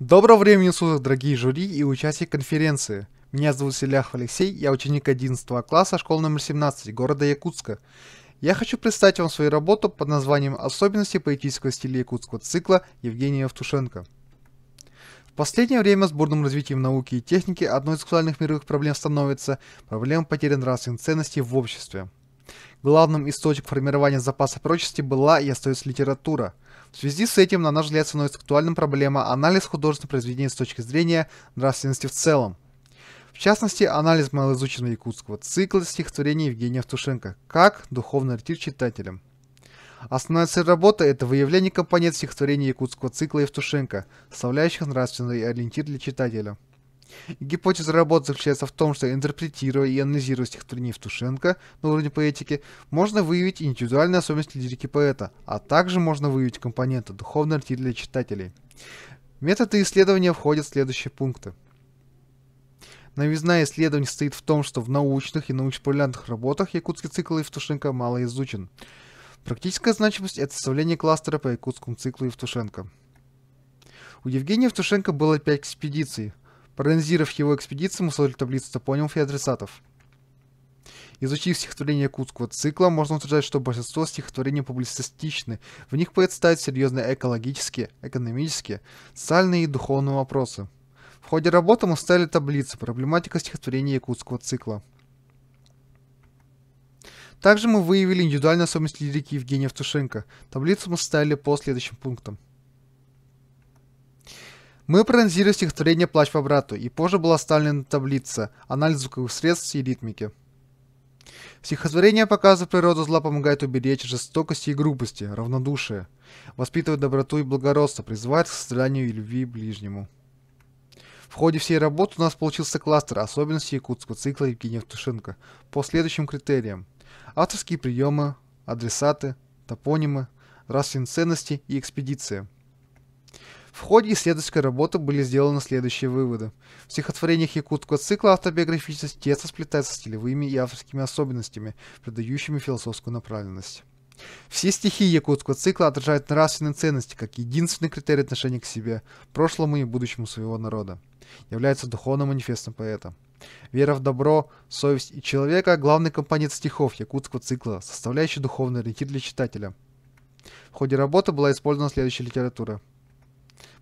Доброго времени суток, дорогие жюри и участники конференции. Меня зовут Селяхов Алексей, я ученик 11 класса школы номер 17 города Якутска. Я хочу представить вам свою работу под названием «Особенности поэтического стиля якутского цикла Евгения Евтушенко». В последнее время с бурным развитием науки и техники одной из актуальных мировых проблем становится проблема потери нравственных ценностей в обществе – Главным источником формирования запаса прочести была и остается литература. В связи с этим, на наш взгляд, становится актуальным проблема анализ художественных произведений с точки зрения нравственности в целом. В частности, анализ малоизученного якутского цикла стихотворений Евгения Евтушенко «Как духовный ориентир читателям». Основная цель работы – это выявление компонент стихотворения якутского цикла Евтушенко, составляющих нравственный ориентир для читателя. Гипотеза работы заключается в том, что интерпретируя и анализируя стихотворение Евтушенко на уровне поэтики, можно выявить индивидуальные особенности лирики поэта, а также можно выявить компоненты духовной арти для читателей. Методы исследования входят в следующие пункты. Новизна исследований состоит в том, что в научных и научно-популярных работах якутский цикл Евтушенко мало изучен. Практическая значимость – это составление кластера по якутскому циклу Евтушенко. У Евгения Евтушенко было пять экспедиций. Проанализировав его экспедицию, мы создали таблицу топонимов и адресатов. Изучив стихотворение Кутского цикла, можно утверждать, что большинство стихотворений публицистичны. В них поэт серьезные экологические, экономические, социальные и духовные вопросы. В ходе работы мы ставили таблицу «Проблематика стихотворения якутского цикла». Также мы выявили индивидуальные особенности лирики Евгения Евтушенко. Таблицу мы ставили по следующим пунктам – мы пронзили стихотворение «Плач по брату», и позже была оставлена таблица «Анализ звуковых средств и ритмики». Стихотворение показывает природу зла, помогает уберечь жестокости и грубости, равнодушие, воспитывать доброту и благородство, призывает к состраданию и любви ближнему. В ходе всей работы у нас получился кластер особенностей якутского цикла Евгения Евтушенко по следующим критериям. Авторские приемы, адресаты, топонимы, нравственные ценности и экспедиция – в ходе исследовательской работы были сделаны следующие выводы. В стихотворениях якутского цикла автобиографичность тесто сплетается с стилевыми и авторскими особенностями, придающими философскую направленность. Все стихи якутского цикла отражают нравственные ценности как единственный критерий отношения к себе, прошлому и будущему своего народа. Является духовным манифестом поэта. Вера в добро, совесть и человека – главный компонент стихов якутского цикла, составляющий духовный ориентир для читателя. В ходе работы была использована следующая литература –